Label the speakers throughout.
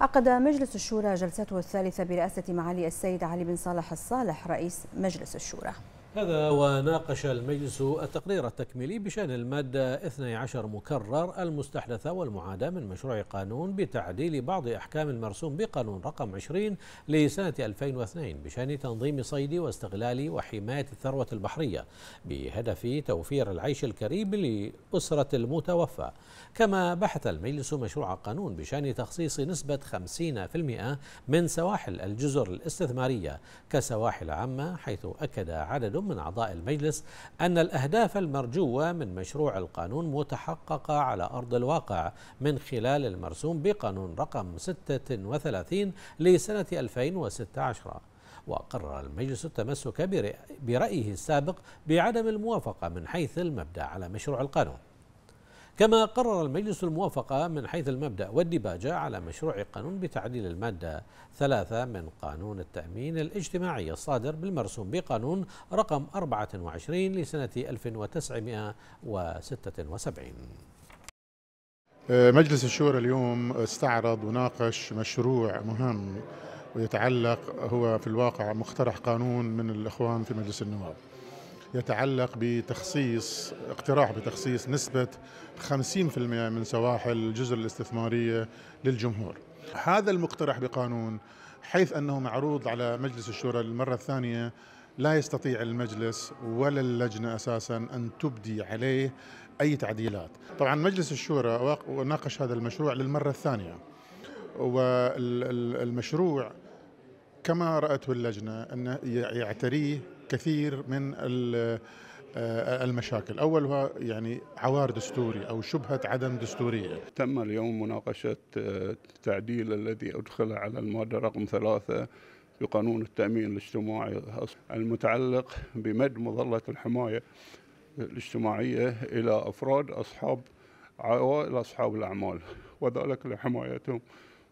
Speaker 1: عقد مجلس الشورى جلسته الثالثة برئاسة معالي السيد علي بن صالح الصالح رئيس
Speaker 2: مجلس الشورى
Speaker 1: هذا وناقش المجلس التقرير التكميلي بشأن المادة 12 مكرر المستحدثة والمعادة من مشروع قانون بتعديل بعض أحكام المرسوم بقانون رقم 20 لسنة 2002 بشأن تنظيم صيد واستغلال وحماية الثروة البحرية بهدف توفير العيش الكريم لأسرة المتوفى كما بحث المجلس مشروع قانون بشأن تخصيص نسبة 50% من سواحل الجزر الاستثمارية كسواحل عامة حيث أكد عدد من أعضاء المجلس أن الأهداف المرجوة من مشروع القانون متحققة على أرض الواقع من خلال المرسوم بقانون رقم 36 لسنة 2016 وقرر المجلس التمسك برأيه السابق بعدم الموافقة من حيث المبدأ على مشروع القانون كما قرر المجلس الموافقة من حيث المبدأ والديباجة على مشروع قانون بتعديل المادة ثلاثة من قانون التأمين الاجتماعي الصادر بالمرسوم بقانون رقم 24 لسنة 1976
Speaker 3: آه، مجلس الشورى اليوم استعرض وناقش مشروع مهم ويتعلق هو في الواقع مقترح قانون من الإخوان في مجلس النواب يتعلق بتخصيص اقتراح بتخصيص نسبة 50% من سواحل الجزر الاستثمارية للجمهور هذا المقترح بقانون حيث أنه معروض على مجلس الشورى للمرة الثانية لا يستطيع المجلس ولا اللجنة أساسا أن تبدي عليه أي تعديلات طبعا مجلس الشورى ناقش هذا المشروع للمرة الثانية والمشروع كما رأته اللجنة أن يعتريه كثير من آه، المشاكل أولها يعني عوار
Speaker 2: دستوري أو شبهة عدم دستورية تم اليوم مناقشة التعديل آه، الذي أدخل على المادة رقم ثلاثة بقانون التأمين الاجتماعي المتعلق بمد مظلة الحماية الاجتماعية إلى أفراد أصحاب عوائل أصحاب الأعمال وذلك لحمايتهم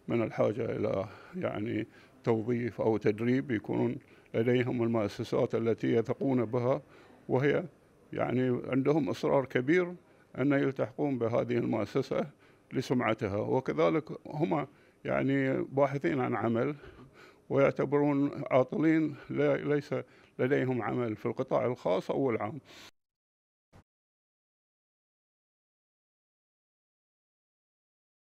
Speaker 2: من الحاجة إلى يعني توظيف أو تدريب يكون لديهم المؤسسات التي يثقون بها وهي يعني عندهم إصرار كبير أن يلتحقون بهذه المؤسسة لسمعتها وكذلك هم يعني باحثين عن عمل ويعتبرون عاطلين ليس
Speaker 1: لديهم عمل في القطاع الخاص أو العام